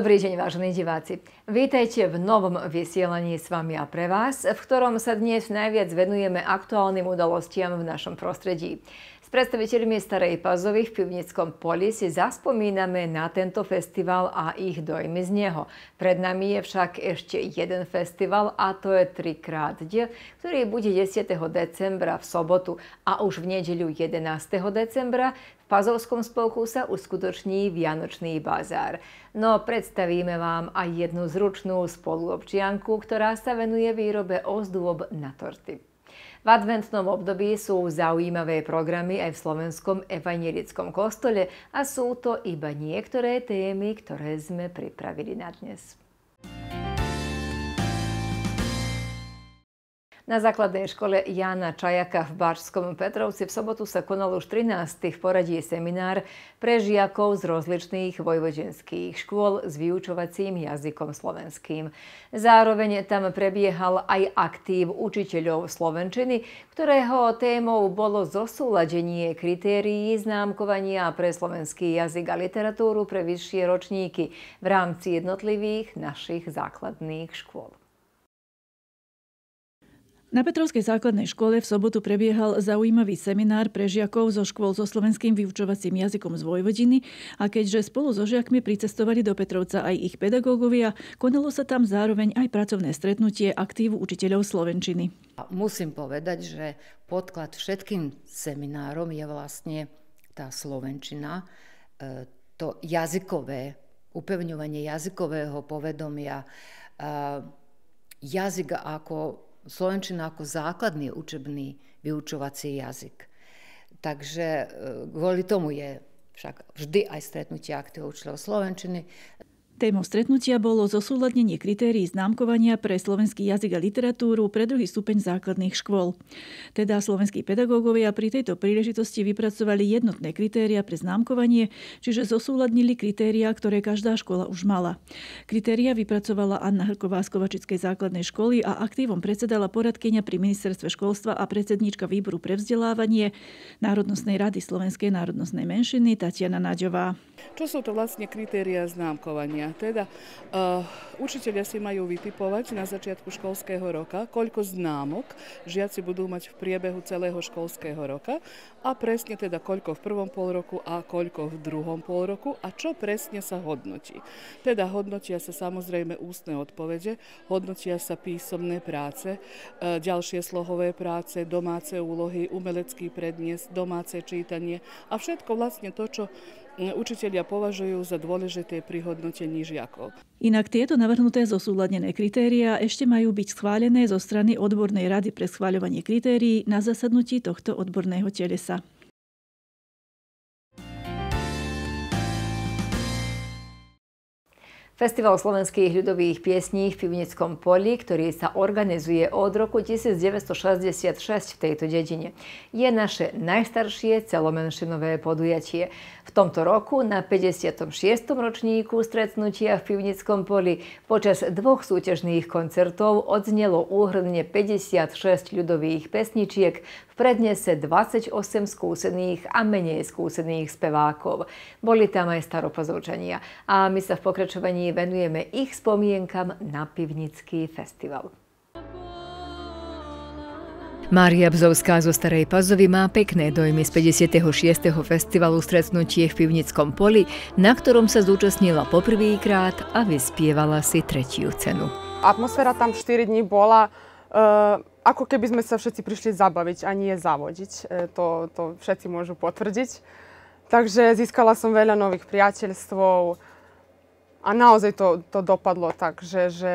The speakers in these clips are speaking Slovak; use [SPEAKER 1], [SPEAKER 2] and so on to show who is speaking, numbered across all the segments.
[SPEAKER 1] Dobrý deň, vážení diváci. Vítajte v novom vysielaní s vami a pre vás, v ktorom sa dnes najviac venujeme aktuálnym udalostiam v našom prostredí predstaviteľmi Starej Pazovy v Pivnickom poli si zaspomíname na tento festival a ich dojmy z neho. Pred nami je však ešte jeden festival a to je trikrát, diel, ktorý bude 10. decembra v sobotu a už v nedeľu 11. decembra v Pazovskom spolku sa uskutoční Vianočný bazár. No predstavíme vám aj jednu zručnú spoluobčianku, ktorá sa venuje výrobe ozdôb na torty. V adventnom období sú zaujímavé programy aj v Slovenskom evanielickom kostole a sú to iba niektoré témy, ktoré sme pripravili na dnes. Na základnej škole Jana Čajaka v Bačskom Petrovci v sobotu sa konal už 13. poradí seminár pre žiakov z rozličných vojvodenských škôl s vyučovacím jazykom slovenským. Zároveň tam prebiehal aj aktív učiteľov slovenčiny, ktorého témou bolo zosúladenie kritérií známkovania pre slovenský jazyk a literatúru pre vyššie ročníky v rámci jednotlivých našich základných škôl.
[SPEAKER 2] Na Petrovskej základnej škole v sobotu prebiehal zaujímavý seminár pre žiakov zo škôl so slovenským vyučovacím jazykom z Vojvodiny a keďže spolu so žiakmi pricestovali do Petrovca aj ich pedagógovia, konalo sa tam zároveň aj pracovné stretnutie aktívu učiteľov Slovenčiny.
[SPEAKER 1] Musím povedať, že podklad všetkým seminárom je vlastne tá Slovenčina, e, to jazykové, upevňovanie jazykového povedomia, e, jazyk ako Slovenčina ako základný učebný vyučovací jazyk.
[SPEAKER 2] Takže e, kvôli tomu je však vždy aj stretnutie aktivov učiteľov slovenčiny. Témou stretnutia bolo zosúladnenie kritérií známkovania pre slovenský jazyk a literatúru pre druhý stupeň základných škôl. Teda slovenskí pedagógovia pri tejto príležitosti vypracovali jednotné kritéria pre známkovanie, čiže zosúladnili kritéria, ktoré každá škola už mala. Kritéria vypracovala Anna Hrková z Kovačickej základnej školy a aktívom predsedala poradkynia pri ministerstve školstva a predsednička výboru pre vzdelávanie Národnostnej rady Slovenskej národnostnej menšiny Tatiana Naďová.
[SPEAKER 3] Čo sú to vlastne kritéria známkovania? Teda uh, učiteľia si majú vytipovať na začiatku školského roka, koľko známok žiaci budú mať v priebehu celého školského roka a presne teda koľko v prvom pol roku a koľko v druhom pol roku a čo presne sa hodnotí. Teda hodnotia sa samozrejme ústne odpovede, hodnotia sa písomné práce, uh, ďalšie slohové práce, domáce úlohy, umelecký prednes, domáce čítanie a všetko vlastne to, čo E, učiteľia považujú za dôležité pri hodnotení žiakov.
[SPEAKER 2] Inak tieto navrhnuté zosúladnené kritéria ešte majú byť schválené zo strany odbornej rady pre schváľovanie kritérií na zasadnutí tohto odborného telesa.
[SPEAKER 1] Festival slovenských ľudových piesní v Pivnickom poli, ktorý sa organizuje od roku 1966 v tejto dedine, je naše najstaršie celomenšinové podujatie. V tomto roku na 56. ročníku stretnutia v Pivnickom poli počas dvoch súťažných koncertov odznelo úhrne 56 ľudových pesničiek prednese 28 skúsených a menej skúsených spevákov. Boli tam aj staropozorčania a my sa v pokračovaní venujeme ich spomienkam na Pivnický festival. Mária Bzovská zo Starej Pazovy má pekné dojmy z 56. festivalu stretnutie v Pivnickom poli, na ktorom sa zúčastnila poprvýkrát a vyspievala si tretiu cenu.
[SPEAKER 3] Atmosféra tam 4 dní bola eh, ako keby sme sa všetci prišli zabaviť a nie zavodiť. E, to, to všetci môžu potvrdiť. Takže získala som veľa nových priateľstvov a naozaj to, to dopadlo tak, že, že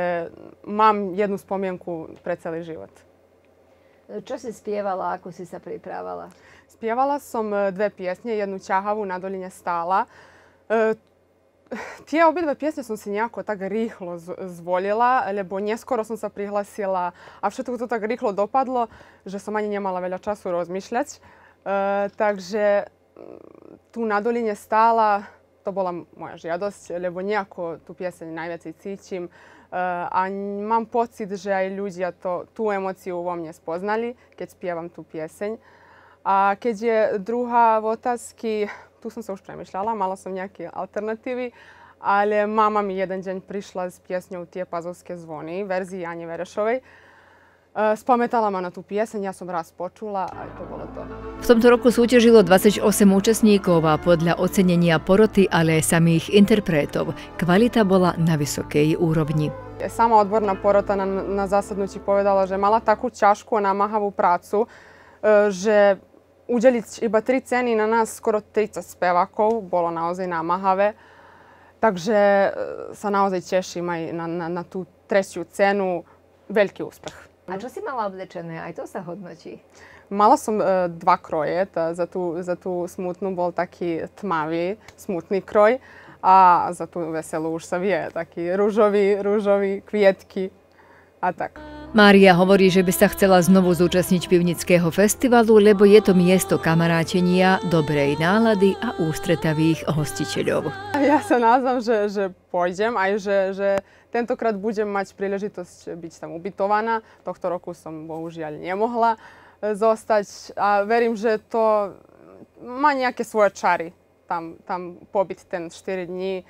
[SPEAKER 3] mám jednu spomienku pre celý život. Čo si spievala, ako si sa pripravala? Spievala som e, dve piesne, jednu ťahavú na doline stála. E, Tije obidve pjesme som si nejako tak rýchlo zvolila, lebo neskoro som sa prihlasila a všetko to tak rýchlo dopadlo, že som ani nemala veľa času rozmýšľať. E, takže mm, tu na doline stála, to bola moja žiadosť, lebo nejako tú pieseň najviac cítim. E, a mám pocit, že aj ľudia to, tú emociu vo mne spoznali, keď spievam tú pieseň. A keď je druhá v otázky, tu som sa už premyšľala, mala som nejaké alternatívy, ale mama mi jeden deň prišla s piesňou Tie pazovské zvony, verzii Jane Verešovej. E, spamätala ma na tú pieseň, ja som raz počula a to bolo to.
[SPEAKER 1] V tomto roku súťažilo 28 účastníkov a podľa ocenenia poroty, ale aj samých interpretov, kvalita bola na vysokej úrovni.
[SPEAKER 3] Sama odborná porota na, na zasadnutí povedala, že mala takú ťažkú a namáhavú prácu, e, že udeliť iba tri ceny na nás skoro 30 spevákov, bolo naozaj namahave. Takže e, sa naozaj teším aj na, na, na tú tretiu cenu. Veľký úspech.
[SPEAKER 1] A čo si mala oblečené? Aj to sa hodnotí.
[SPEAKER 3] Mala som e, dva kroje, Tá, za, tú, za tú smutnú bol taký tmavý, smutný kroj, a za tú veselú už sa vie, taký rúžový, rúžový, kvietky a tak.
[SPEAKER 1] Mária hovorí, že by sa chcela znovu zúčastniť pivnického festivalu, lebo je to miesto kamarátenia, dobrej nálady a ústretavých hostiteľov.
[SPEAKER 3] Ja sa názvam, že, že pôjdem aj že, že tentokrát budem mať príležitosť byť tam ubytovaná. Tohto roku som bohužiaľ nemohla e, zostať a verím, že to má nejaké svoje čary. Tam, tam pobyt ten 4 dní.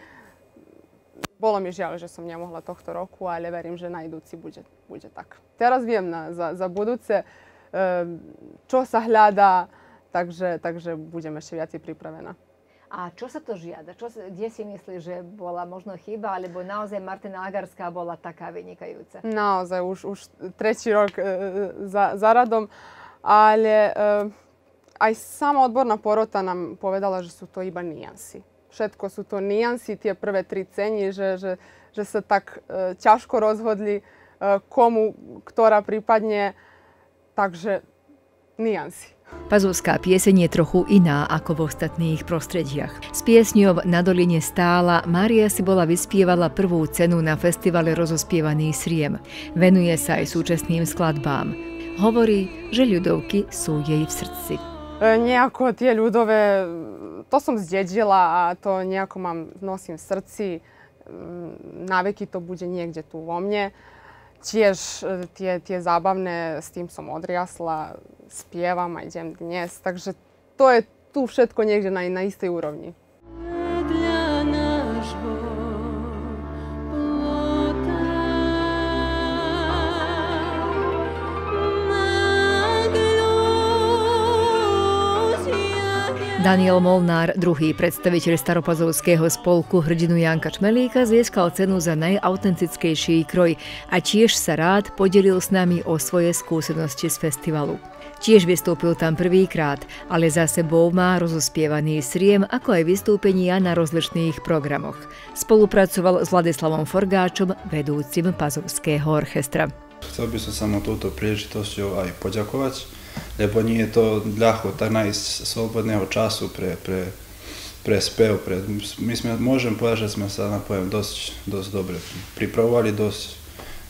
[SPEAKER 3] Bolo mi žiaľ, že som nemohla tohto roku, ale verím, že najdúci bude bude tak. Teraz viem na, za, za budúce eh, čo sa hľadá, takže, takže budem ešte viacej pripravená.
[SPEAKER 1] A čo sa to žiada? Čo, kde si myslíš, že bola možno chyba, alebo naozaj Martina Agarská bola taká vynikajúca?
[SPEAKER 3] Naozaj, už, už tretí rok e, za, za radom, ale e, aj sama odborná porota nám povedala, že sú to iba nijansi. Všetko sú to nijansi, tie prve tri ceny že, že, že sa tak e, ťažko rozhodli Eh, komu, ktorá prípadne, takže niansi.
[SPEAKER 1] Pazovská pieseň je trochu iná ako v ostatných prostrediach. S piesňou Na doline stála Mária si bola vyspievala prvú cenu na festivale rozospievaný Sriem. Venuje sa aj súčasným skladbám. Hovorí, že ľudovky sú jej v srdci.
[SPEAKER 3] Eh, nejako tie ľudové, to som zdedila a to nejako mám, nosím v srdci. Mm, na veky to bude niekde tu vo mne tiež e, tie, tie zábavné, s tým som odriasla, spievam a idem dnes, takže to je tu všetko niekde na, na istej úrovni.
[SPEAKER 1] Daniel Molnár, druhý predstaviteľ staropazovského spolku hrdinu Janka Čmelíka, získal cenu za najautentickejší kroj a tiež sa rád podelil s nami o svoje skúsenosti z festivalu. Tiež vystúpil tam prvýkrát, ale za sebou má rozospievaný sriem, ako aj vystúpenia na rozličných programoch. Spolupracoval s Vladislavom Forgáčom, vedúcim Pazovského orchestra.
[SPEAKER 4] Chcel by som sa mu touto príležitosťou aj poďakovať, lebo nije to lako, tak najs slobodného času pre, pre, pre spev. Pre, mi sme, môžem povedať, že sme sa pojem dosť, dosť dobre pripravovali, dosť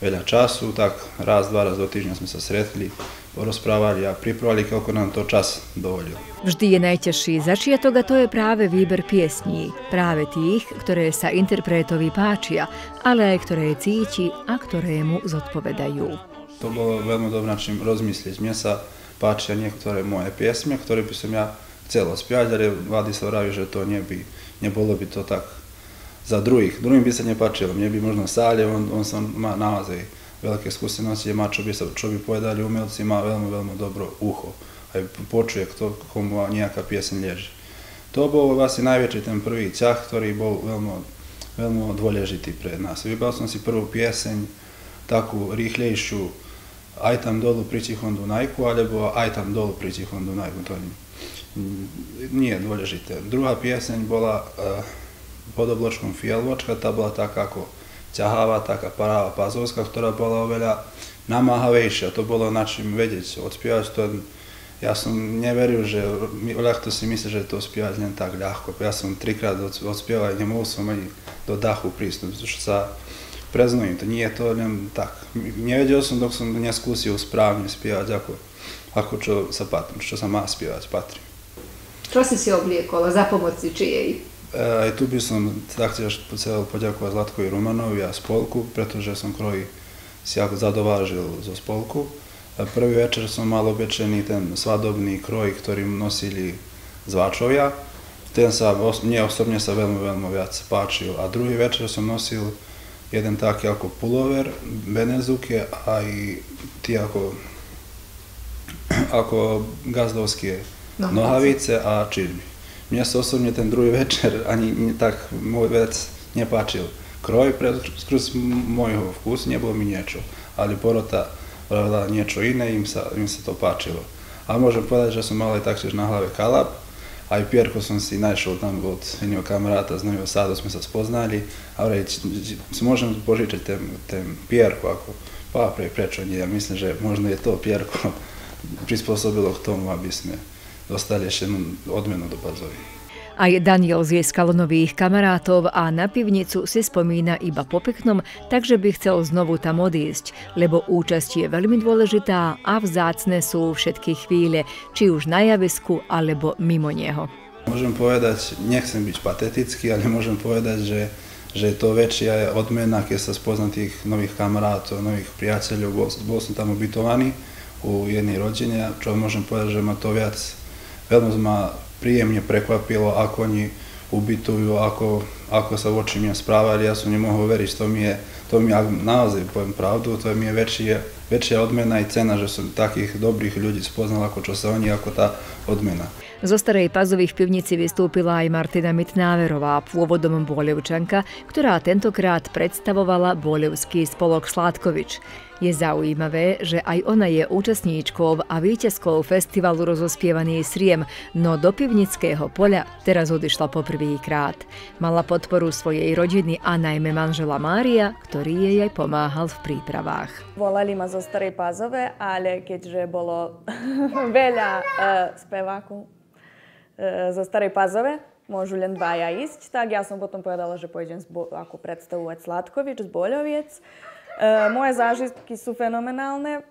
[SPEAKER 4] veľa času, tak raz, dva raz do týždňa sme sa stretli, porozprávali a pripravili, koľko nám to čas dovolil.
[SPEAKER 1] Vždy je najťažší začiatok a to je práve výber piesní. Práve tých, ktoré sa interpretovi páčia, ale aj ktoré cíti a ktoré mu zodpovedajú.
[SPEAKER 4] To bolo veľmi dobré, čím rozmyslieť. Mne sa páčia niektoré moje piesne, ktoré by som ja chcel spiať, ale Vady sa vraví, že to nie nebolo by to tak za druhých. Druhým by se ne pačilo, mne by možno salje, on, on sam ma nalaze velike iskusenosti, ima čo bi, sa, čo bi povedali umjelci, ima veoma, veoma dobro uho, a počuje kto komu nijaka pjesen lježi. To bol vlastne najväčší ten prvý ťah, ktorý bol veľmi, veľmi dôležitý pre nás. Vybral som si prvú pieseň, takú rýchlejšiu, aj tam dolu pri tichom Dunajku, alebo aj tam dolu pri tichom Dunajku. To nie nie je dôležité. Druhá pieseň bola uh, pod obločkom Fielvočka, tá bola taká ako ťaháva, taká paráva pazovská, ktorá bola oveľa namáhavejšia. To bolo na čím vedieť, odspievať to ja som neveril, že my, ľahko si myslí, že to spievať len tak ľahko. Ja som trikrát odspieval a nemohol som ani do dachu prísť, pretože no, sa preznaju. To nie je to len tak. Nevedel som, dok som neskúsil správne spievať, ako, ako čo sa patrim, čo sa má spievať, patrí.
[SPEAKER 1] Čo si si obliekol za pomoci čijej?
[SPEAKER 4] E, tu bi sam tahtješ celo podjakovat Zlatko i Rumanovi, a Spolku, pretože som kroji si ako zadovážil zo Spolku. E, prvý večer som mal obečený ten svadobný kroj, ktorý nosili zváčovia. Ten sa, mne osobne sa veľmi, veľmi viac páčil. A druhý večer som nosil jeden taký ako pullover Benezuke je, a i ti ako, ako gazdovské no, nohavice, a čizmi. Mne sa osobne ten druhý večer, ani tak môj vec nepáčil. Kroj pre, skroz môjho vkus nebol mi niečo, ale porota vravila niečo iné, im, sa, im sa to páčilo. A môžem povedať, že som mal aj taktiež na hlave kalap, a i Pjerko sam si našao tam od jednog kamerata, znam u Sadu sme sa spoznali, a reći, si možemo požičati ten tem Pjerku ako pa pre prečo ja mislim, že možda je to pierko prisposobilo k tomu, aby sme dostali ešte jednu odmenu do Bazovi.
[SPEAKER 1] Aj Daniel získal nových kamarátov a na pivnicu si spomína iba po peknom, takže by chcel znovu tam odísť, lebo účasť je veľmi dôležitá a vzácne sú všetky chvíle, či už na javisku alebo mimo neho.
[SPEAKER 4] Môžem povedať, nechcem byť patetický, ale môžem povedať, že že to väčšia je odmena, keď sa spoznam tých nových kamarátov, nových priateľov. Bol, bol som tam ubytovaný u jednej rodine, čo môžem povedať, že ma to viac, veľmi ma príjemne prekvapilo, ako oni ubytujú, ako, ako sa voči mňa správali, ja som nemohol veriť, to mi je, to mi, ak naozaj poviem pravdu, to mi je väčšie, väčšia odmena i cena, že som takých dobrých ľudí spoznal, ako čo sa oni, ako tá odmena.
[SPEAKER 1] Zo starej pazových pivnici vystúpila aj Martina Mitnáverová, pôvodom Bolevčanka, ktorá tentokrát predstavovala Bolevský spolok Sládkovič. Je zaujímavé, že aj ona je účastníčkou a víťazkou festivalu rozospievaný Sriem, no do Pivnického poľa teraz odišla poprvýkrát. Mala podporu svojej rodiny a najmä manžela Mária, ktorý jej aj pomáhal v prípravách.
[SPEAKER 5] Volali ma zo Starej Pázove, ale keďže bolo veľa uh, e, speváku uh, e, zo Starej Pázove, môžu len dvaja ísť, tak ja som potom povedala, že pôjdem ako predstavovať Sladkovič z Boľoviec. E, moje zážitky sú fenomenálne. E,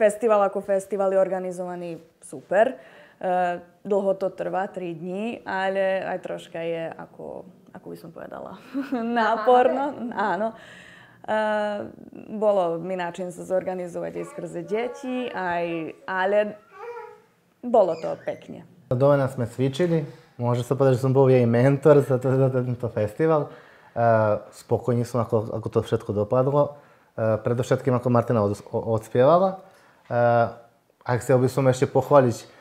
[SPEAKER 5] festival ako festival je organizovaný super. E, dlho to trvá, 3 dní, ale aj troška je ako, ako by som povedala, náporno. Áno. Uh, bolo mi način sa zorganizovať aj skrze deti, aj, ale bolo to pekne.
[SPEAKER 6] Dovena sme cvičili, môže sa povedať, že som bol jej mentor za, to, za tento festival. Eh, spokojný som, ako, ako to všetko dopadlo. Eh, predovšetkým, ako Martina od, odspievala. Eh, a chcel by som ešte pochváliť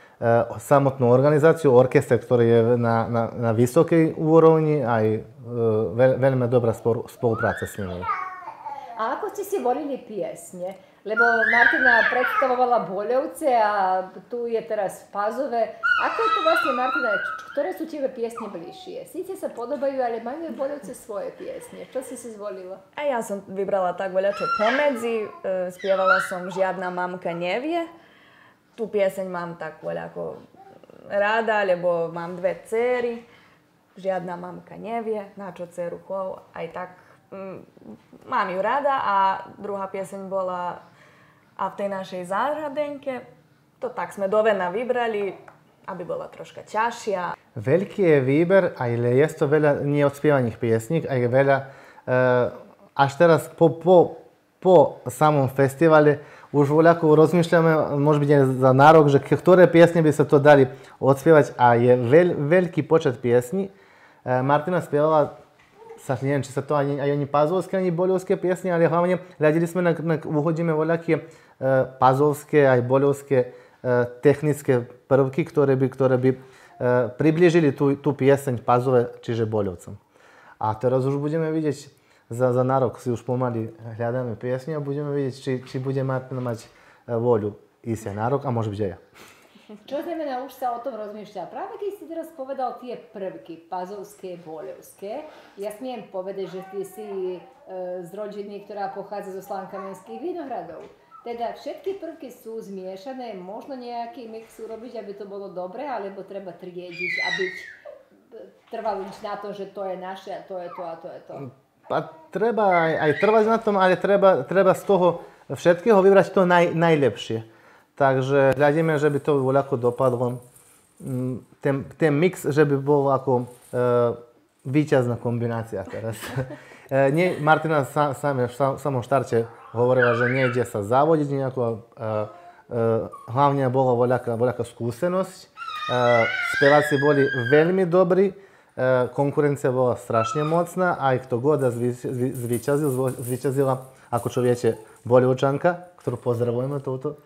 [SPEAKER 6] samotnú organizáciu, orkester, ktorý je na, na, na vysokej úrovni, aj veľ, veľmi dobrá spolupráca s nimi.
[SPEAKER 1] A ako ste si volili piesne? Lebo Martina predstavovala Boľovce a tu je teraz v Pazove. Ako je to vlastne, Martina, ktoré sú tebe piesne bližšie? Sice sa podobajú, ale majú aj Boľovce svoje piesne. Čo si si zvolila?
[SPEAKER 5] A ja som vybrala tak veľa, čo pomedzi. E, spievala som Žiadna mamka nevie. Tu pieseň mám tak veľa ako rada, lebo mám dve cery. Žiadna mamka nevie, na čo ceru chov. Aj tak mám ju rada a druhá pieseň bola a v tej našej záhradenke. To tak sme do Vena vybrali, aby bola troška ťažšia.
[SPEAKER 6] Veľký je výber, aj le, je to veľa neodspievaných piesník, aj veľa... E, až teraz po, po, po samom festivale už voľako rozmýšľame, možno byť za nárok, že ktoré piesne by sa to dali odspievať a je veľ, veľký počet piesní. E, Martina spievala sa, neviem, či sa to ani, ani pazovské, ani boľovské piesne, ale hlavne hľadili sme na, na uhodíme voľaké e, pazovské, aj boľovské e, technické prvky, ktoré by, ktoré by e, približili tú, tú pieseň pazové, čiže boľovcom. A teraz už budeme vidieť, za, za narok si už pomaly hľadáme piesne a budeme vidieť, či, či bude mať, mať e, voľu ísť aj narok a môže byť aj ja.
[SPEAKER 1] Čo znamená, už sa o tom rozmýšľa. Práve keď si teraz povedal tie prvky, pazovské, boľovské, ja smiem povedať, že ty si e, z rodiny, ktorá pochádza zo slankamenských vinohradov. Teda všetky prvky sú zmiešané, možno nejaký mix urobiť, aby to bolo dobre, alebo treba triediť a byť e, trvaliť na to, že to je naše a to je to a to je to.
[SPEAKER 6] A treba aj, aj trvať na tom, ale treba, treba z toho všetkého vybrať to naj, najlepšie. Takže hľadíme, že by to voľako dopadlo. Mm, ten, ten mix, že by bol ako e, výťazná kombinácia teraz. e, nie, Martina sa, same, v samom štarte hovorila, že nejde sa závodiť nejako. E, e, hlavne bola voľaká, voľaká skúsenosť. E, speváci boli veľmi dobrí. E, konkurencia bola strašne mocná. Aj kto goda zvyťazil, zvyťazila, ako čo viete, Bolivučanka, ktorú pozdravujeme touto.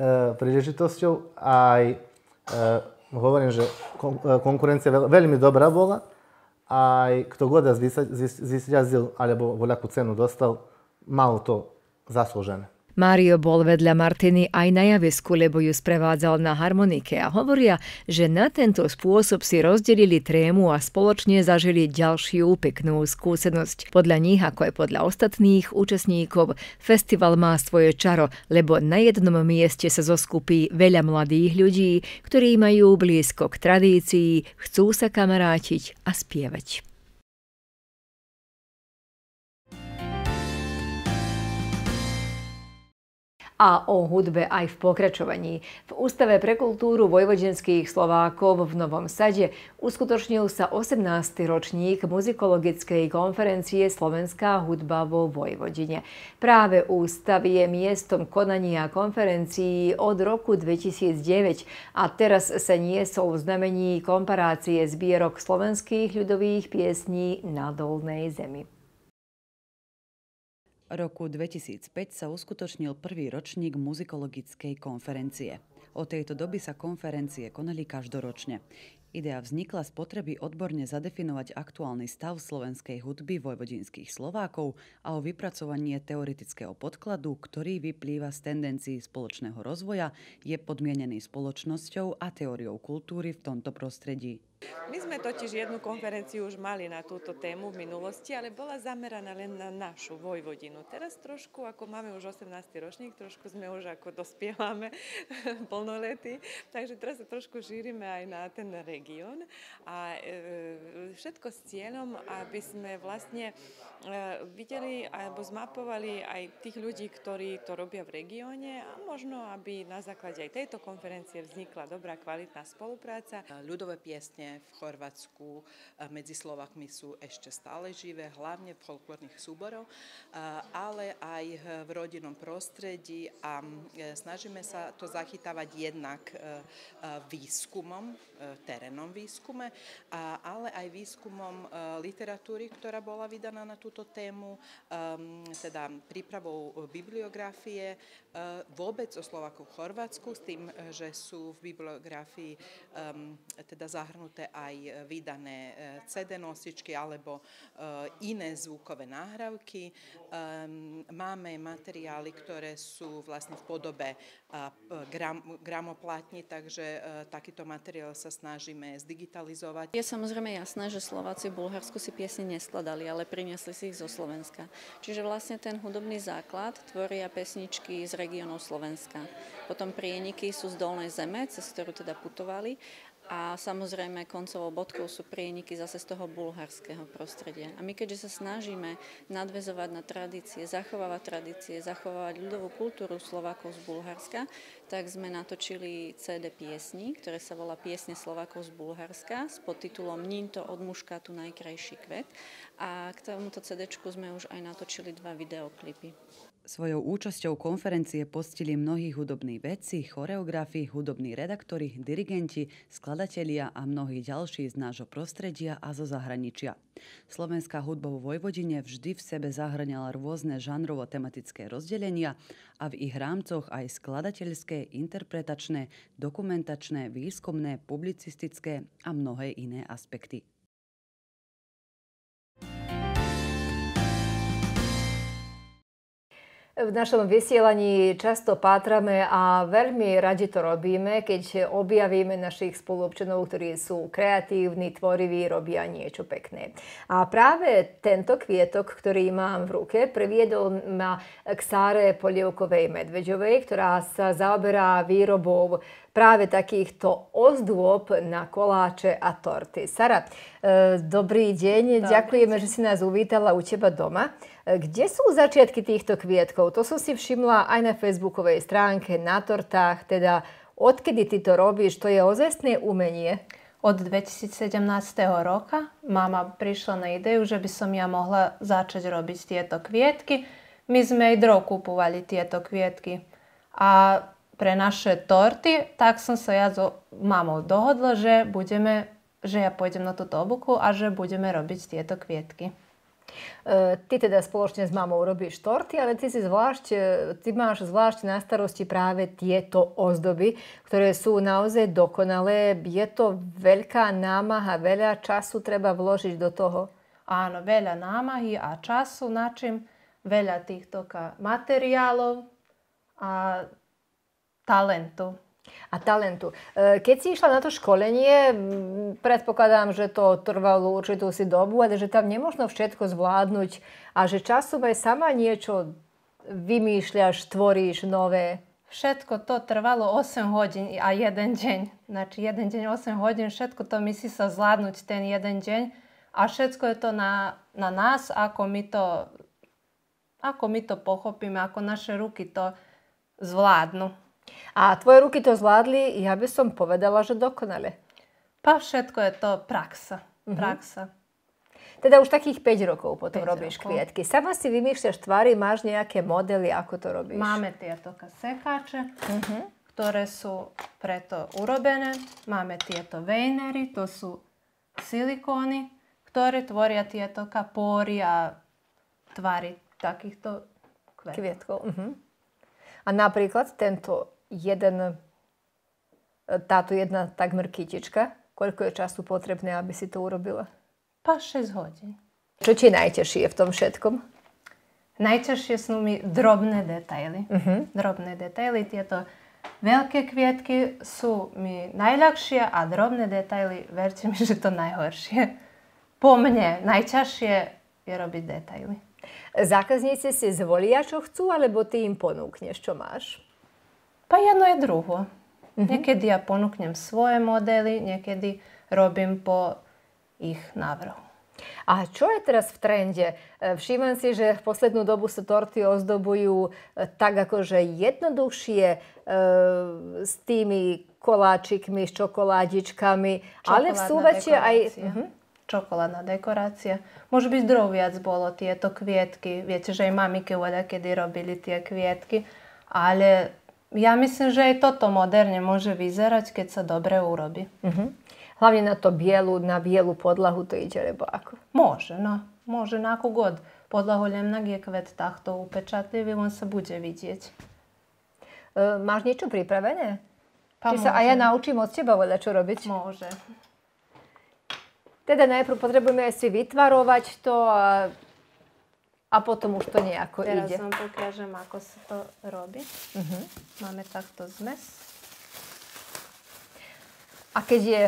[SPEAKER 6] E, príležitosťou. Aj e, hovorím, že e, konkurencia veľmi dobrá bola. Aj kto god zvíťazil alebo voľakú cenu dostal, mal to zaslúžené.
[SPEAKER 1] Mario bol vedľa Martiny aj na javisku, lebo ju sprevádzal na harmonike a hovoria, že na tento spôsob si rozdelili trému a spoločne zažili ďalšiu peknú skúsenosť. Podľa nich, ako aj podľa ostatných účastníkov, festival má svoje čaro, lebo na jednom mieste sa zoskupí veľa mladých ľudí, ktorí majú blízko k tradícii, chcú sa kamarátiť a spievať. a o hudbe aj v pokračovaní. V Ústave pre kultúru vojvodinských Slovákov v Novom Sade uskutočnil sa 18. ročník muzikologickej konferencie Slovenská hudba vo Vojvodine. Práve Ústav je miestom konania konferencií od roku 2009 a teraz sa niesol v znamení komparácie zbierok slovenských ľudových piesní
[SPEAKER 7] na Dolnej zemi roku 2005 sa uskutočnil prvý ročník muzikologickej konferencie. Od tejto doby sa konferencie konali každoročne. Idea vznikla z potreby odborne zadefinovať aktuálny stav slovenskej hudby vojvodinských Slovákov a o vypracovanie teoretického podkladu, ktorý vyplýva z tendencií spoločného rozvoja, je podmienený spoločnosťou a teóriou kultúry v tomto prostredí.
[SPEAKER 2] My sme totiž jednu konferenciu už mali na túto tému v minulosti, ale bola zameraná len na našu Vojvodinu. Teraz trošku, ako máme už 18. ročník, trošku sme už ako dospievame plnolety, takže teraz sa trošku šírime aj na ten región a e, všetko s cieľom, aby sme vlastne e, videli alebo zmapovali aj tých ľudí, ktorí to robia v regióne a možno, aby na základe aj tejto konferencie vznikla dobrá kvalitná
[SPEAKER 8] spolupráca. Ľudové piesne v Chorvátsku e, medzi Slovakmi sú ešte stále živé, hlavne v folklórnych súboroch, e, ale aj v rodinnom prostredí a e, snažíme sa to zachytávať jednak výskumom, terénom výskume, ale aj výskumom literatúry, ktorá bola vydaná na túto tému, teda prípravou bibliografie vôbec o Slovakoch v Chorvátsku, s tým, že sú v bibliografii teda zahrnuté možete aj e, vydané e, CD nosičky alebo e, iné zvukové náhravky. Ehm, máme materiály, ktoré sú vlastne v podobe gram, gramoplatni, takže takýto materiál sa snažíme zdigitalizovať. Je
[SPEAKER 2] samozrejme jasné, že Slováci v Bulharsku si piesne neskladali, ale priniesli si ich zo Slovenska. Čiže vlastne ten hudobný základ tvoria pesničky z regionov Slovenska. Potom prieniky sú z Dolnej zeme, cez ktorú teda putovali a samozrejme koncovou bodkou sú prieniky zase z toho bulharského prostredia. A my keďže sa snažíme nadvezovať na tradície, zachovávať tradície, zachovávať ľudovú kultúru Slovákov z Bulharska, tak sme natočili CD piesni, ktoré sa volá Piesne Slovákov z Bulharska s podtitulom Ninto od tu najkrajší kvet. A k tomuto CD sme už aj natočili dva videoklipy.
[SPEAKER 7] Svojou účasťou konferencie postili mnohí hudobní vedci, choreografi, hudobní redaktori, dirigenti, skladatelia a mnohí ďalší z nášho prostredia a zo zahraničia. Slovenská hudba vo Vojvodine vždy v sebe zahrňala rôzne žanrovo-tematické rozdelenia a v ich rámcoch aj skladateľské, interpretačné, dokumentačné, výskumné, publicistické a mnohé iné aspekty.
[SPEAKER 1] V našom vysielaní často pátrame a veľmi radi to robíme, keď objavíme našich spoluobčanov, ktorí sú kreatívni, tvoriví, robia niečo pekné. A práve tento kvietok, ktorý mám v ruke, priviedol ma k Sáre Polievkovej Medveďovej, ktorá sa zaoberá výrobou práve takýchto ozdôb na koláče a torty. Sara, e, dobrý deň. Dobrý Ďakujeme, deň. že si nás uvítala u teba doma. E, kde sú začiatky týchto kvietkov? To som si všimla aj na facebookovej stránke, na tortách, teda odkedy ty to robíš, to je ozestné umenie. Od 2017. roka mama prišla na ideju,
[SPEAKER 9] že by som ja mohla začať robiť tieto kvietky. My sme aj drog kupovali tieto kvietky. A pre naše torty, tak som sa ja so mamou dohodla, že budeme, že ja pôjdem na túto obuku a že budeme robiť tieto kvietky.
[SPEAKER 1] E, ty teda spoločne s mamou robíš torty, ale ty, si zvlášť, e, ty máš zvlášť na starosti práve tieto ozdoby, ktoré sú naozaj dokonalé. Je to veľká námaha, veľa času treba vložiť do toho. Áno,
[SPEAKER 9] veľa námahy a času, čím veľa týchto materiálov
[SPEAKER 1] a talentu. A talentu. E, keď si išla na to školenie, predpokladám, že to trvalo určitú si dobu, ale že tam nemôžno všetko zvládnuť a že časom aj sama niečo vymýšľaš, tvoríš nové. Všetko to trvalo 8 hodín a jeden deň. Znači
[SPEAKER 9] jeden deň 8 hodín, všetko to myslí sa zvládnuť ten jeden deň. A všetko je to na, na nás, ako my to, ako my to pochopíme, ako naše ruky to zvládnu.
[SPEAKER 1] A tvoje ruky to zvládli, ja by som povedala, že
[SPEAKER 9] dokonale. Pa všetko je to praxa. Mhm. Praxa.
[SPEAKER 1] Mm-hmm. Teda už takých 5 rokov potom 5 robíš rokov. kvietky. Sama si vymýšľaš tvary, máš nejaké modely, ako to robíš? Máme
[SPEAKER 9] tieto sekáče, uh-huh. Mhm. ktoré sú preto urobené. Máme tieto vejnery, to sú silikóny, ktoré tvoria tieto kapóry a tvary takýchto kvetkov. kvietkov. Uh-huh.
[SPEAKER 1] A napríklad tento jeden, e, táto jedna takmer kytička? Koľko je času potrebné, aby si to urobila? Pa 6 hodín. Čo ti je najťažšie v tom všetkom?
[SPEAKER 9] Najťažšie sú mi drobné detaily. Uh-huh. Drobné detaily, tieto veľké kvietky sú mi najľahšie a drobné detaily, verte mi, že to najhoršie. Po mne najťažšie
[SPEAKER 1] je robiť detaily. Zákazníci si zvolia, čo chcú, alebo ty im ponúkneš, čo máš?
[SPEAKER 9] Pa jedno je drugo. Mm -hmm. Nekedy ja ponuknem svoje
[SPEAKER 1] modely, niekedy robím po ich návrhu. A čo je teraz v trende? E, všímam si, že v poslednú dobu sa torty ozdobujú e, tak akože jednoduchšie e, s tými koláčikmi, s čokoládičkami, Čokoládna ale v súvačie aj... Uh-huh. Čokoládna dekorácia. Môže
[SPEAKER 9] byť druh viac bolo tieto kvietky. Viete, že aj mamike voda, kedy robili tie kvietky, ale ja myslím, že aj toto moderne môže vyzerať, keď sa dobre urobí.
[SPEAKER 1] Uh-huh. Hlavne na to bielu, na bielu podlahu to ide, lebo ako?
[SPEAKER 9] Môže, no. Môže na no akú god. Podlahu len je kvet takto upečatlivý, on sa bude vidieť.
[SPEAKER 1] E, máš niečo pripravené? Pa Či môže. sa aj ja naučím od teba veľa čo robiť? Môže. Teda najprv potrebujeme si vytvarovať to a a potom už to nejako Teraz ide. Teraz vám
[SPEAKER 9] pokážem, ako sa to
[SPEAKER 1] robí. Uh-huh. Máme takto zmes. A keď je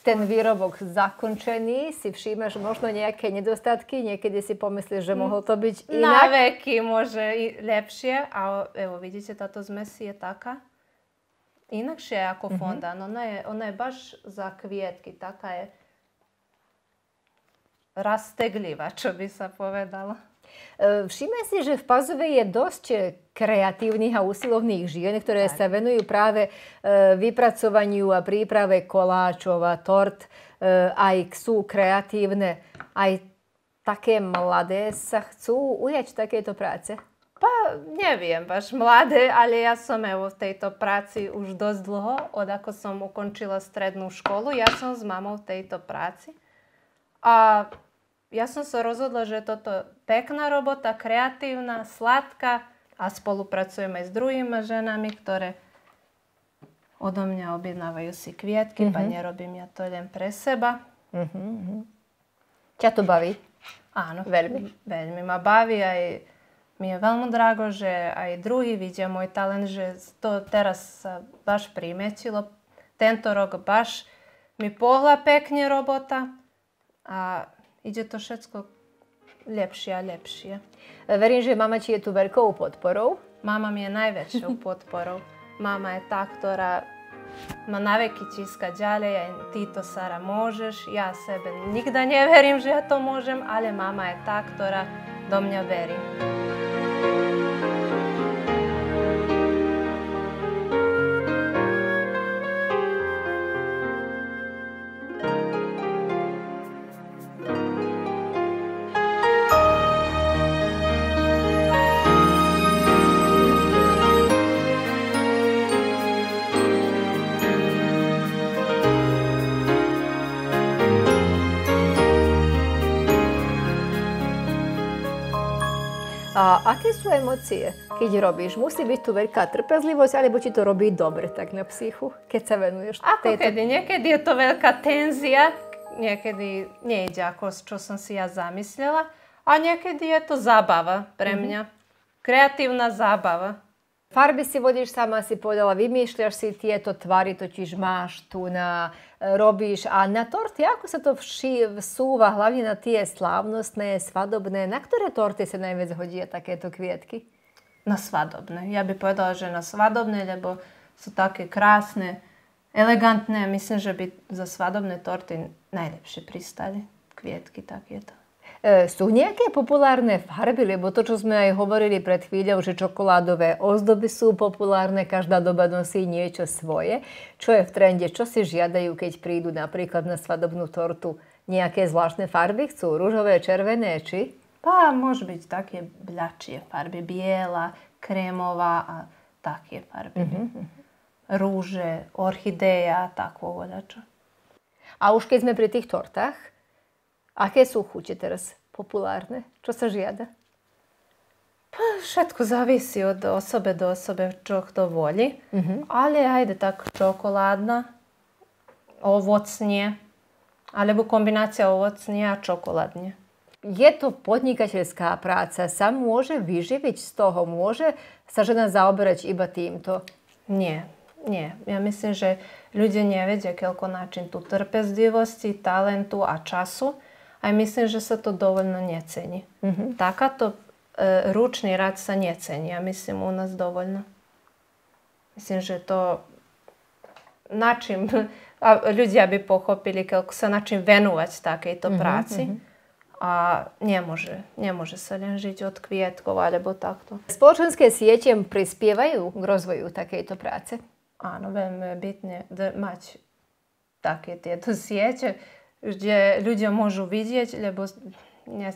[SPEAKER 1] ten výrobok zakončený, si všímaš možno nejaké nedostatky, niekedy si pomyslíš, že mm. mohlo to byť inak. Na
[SPEAKER 9] veky môže i lepšie, ale evo vidíte, táto zmes je taká inakšia ako mhm. fonda. Mm-hmm. Ona, je, ona je baš za kvietky, taká je
[SPEAKER 1] rastegliva, čo by sa povedala. E, Všimne si, že v Pazove je dosť e, kreatívnych a usilovných žien, ktoré tak. sa venujú práve e, vypracovaniu a príprave koláčov a tort. Aj sú kreatívne, aj také mladé sa chcú ujať takéto práce. Pa
[SPEAKER 9] neviem, baš mladé, ale ja som evo v tejto práci už dosť dlho, od ako som ukončila strednú školu, ja som s mamou v tejto práci. A ja som sa rozhodla, že toto pekná robota, kreatívna, sladká a spolupracujem aj s druhými ženami, ktoré odo mňa objednávajú si kvietky, mm-hmm. pa nerobím ja to len pre seba.
[SPEAKER 1] Mm-hmm.
[SPEAKER 9] Ťa to baví? Áno. Veľmi? Veľmi ma baví aj mi je veľmi drago, že aj druhý vidia môj talent, že to teraz sa baš primetilo. Tento rok baš mi pohla pekne robota a ide to všetko lepšie a lepšie. Verím, že mama ti je tu veľkou podporou. Mama mi je najväčšou podporou. Mama je tá, ktorá ma naveky tiska ďalej a ty to, Sara, môžeš. Ja sebe nikda neverím, že ja to môžem, ale mama je tá, ktorá do mňa verí.
[SPEAKER 1] aké sú emócie, keď robíš? Musí byť tu veľká trpezlivosť, alebo ti to robí dobre tak na psychu, keď sa venuješ Ako tejto... kedy?
[SPEAKER 9] Niekedy je to veľká tenzia, niekedy nejde ako čo som si ja zamyslela, a niekedy je to zábava pre mhm. mňa. Mm-hmm. Kreatívna
[SPEAKER 1] zábava. Farby si vodíš sama, si povedala, vymýšľaš si tieto tvary, totiž máš tu na, e, robíš a na torty, ako sa to vši, vsúva, hlavne na tie slávnostné, svadobné, na ktoré torty sa najviac hodia takéto kvietky?
[SPEAKER 9] Na svadobné. Ja by povedala, že na svadobné, lebo sú také krásne, elegantné a myslím, že by za svadobné torty najlepšie pristali kvietky takéto.
[SPEAKER 1] E, sú nejaké populárne farby, lebo to, čo sme aj hovorili pred chvíľou, že čokoládové ozdoby sú populárne, každá doba nosí niečo svoje. Čo je v trende? Čo si žiadajú, keď prídu napríklad na svadobnú tortu? Nejaké zvláštne farby chcú? Rúžové, červené či? Pá, môže byť také bľačie farby. Biela,
[SPEAKER 9] krémová a také farby. Mm-hmm. Rúže, orchideja,
[SPEAKER 1] takovo dačo. A už keď sme pri tých tortách, Aké sú chute teraz populárne? Čo sa žiada? Pa, Všetko závisí od
[SPEAKER 9] osobe do osobe čo kto voli, mm-hmm. ali ajde tak čokoládna, ovocnije, alebo kombinácia ovocnije a čokoládne.
[SPEAKER 1] Je to podnikateľská práca, sa môže vyživiť z toho? Môže sa žena zaoberať iba týmto? Nie, nie. Ja myslím, že ľudia
[SPEAKER 9] nevedia, koľko náčin tu trpezlivosti, talentu a času – a mislim, da se to dovoljno njeceni. ceni. mm ručni rad sa njeceni, ja mislim, u nas dovoljno. Mislim, že to način, a ljudja bi pohopili kako se način venovati take i to praci. a ne može, ne može se žiti od kvijetkova alebo takto. Spočanske sjećem prispjevaju grozvoju take i to prace? Ano, veoma je da mać to sjeće. kde ľudia môžu vidieť, lebo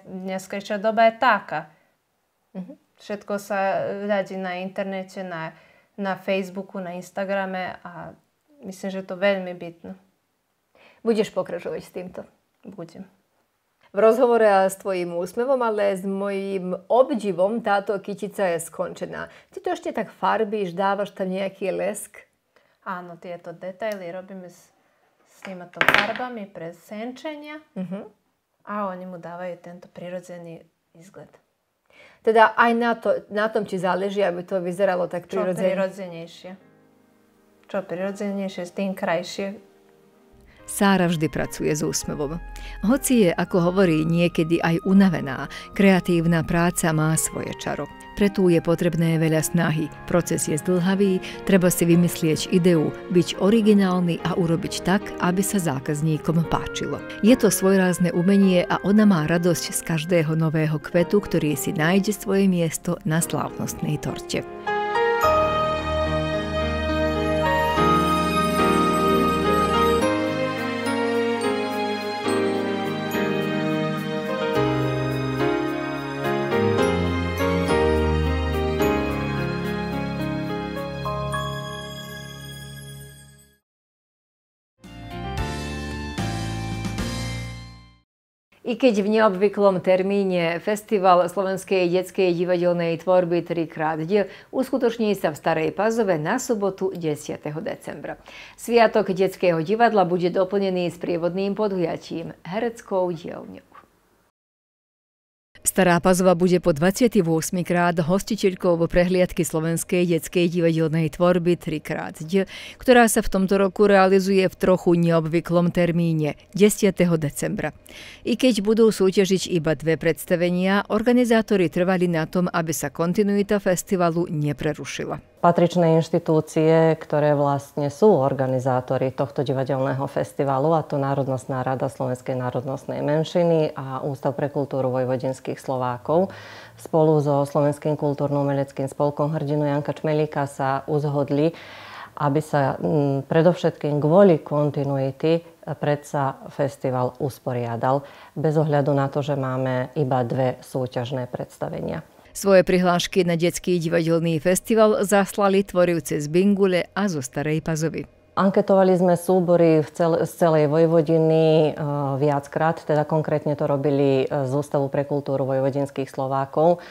[SPEAKER 9] dneskajšia doba je taká. Mhm. Všetko sa radí e, na internete, na, na Facebooku, na Instagrame a myslím, že to veľmi
[SPEAKER 1] bytno. Budeš pokračovať s týmto? Budem. V rozhovore s tvojim úsmevom, ale s mojim obdivom táto kytica je skončená. Ty to ešte tak farbíš, dávaš tam nejaký lesk?
[SPEAKER 9] Áno, tieto detaily robíme s svima to farbami prez senčenja, uh mhm. -huh. a oni mu davaju tento prirodzeni izgled.
[SPEAKER 1] Teda aj na, to, na tom ti záleží, aby to vyzeralo tak prirodzene. Čo
[SPEAKER 9] prirodzenejšie.
[SPEAKER 1] Čo prirodzenejšie, s tým krajšie Sára vždy pracuje s úsmevom. Hoci je, ako hovorí, niekedy aj unavená, kreatívna práca má svoje čaro. Preto je potrebné veľa snahy. Proces je zdlhavý, treba si vymyslieť ideu, byť originálny a urobiť tak, aby sa zákazníkom páčilo. Je to svojrázne umenie a ona má radosť z každého nového kvetu, ktorý si nájde svoje miesto na slávnostnej torte. I keď v neobvyklom termíne Festival slovenskej detskej divadelnej tvorby 3x diel uskutoční sa v Starej Pazove na sobotu 10. decembra. Sviatok detského divadla bude doplnený s prievodným podujatím, hereckou dielňou. Stará Pazova bude po 28 krát hostiteľkou vo prehliadky slovenskej detskej divadelnej tvorby 3 krát, ktorá sa v tomto roku realizuje v trochu neobvyklom termíne 10. decembra. I keď budú súťažiť iba dve predstavenia, organizátori trvali na tom, aby sa kontinuita festivalu neprerušila
[SPEAKER 10] patričné inštitúcie, ktoré vlastne sú organizátori tohto divadelného festivalu a to Národnostná rada Slovenskej národnostnej menšiny a Ústav pre kultúru vojvodinských Slovákov. Spolu so Slovenským kultúrno-umeleckým spolkom hrdinu Janka Čmelíka sa uzhodli, aby sa predovšetkým kvôli kontinuity e, predsa festival usporiadal, bez ohľadu na to, že
[SPEAKER 1] máme iba dve súťažné
[SPEAKER 10] predstavenia.
[SPEAKER 1] Svoje prihlášky na detský divadelný festival zaslali tvorivce z Bingule a zo Starej Pazovy. Anketovali sme
[SPEAKER 10] súbory v cel- z celej Vojvodiny e, viackrát, teda konkrétne to robili e, z Ústavu pre kultúru vojvodinských Slovákov.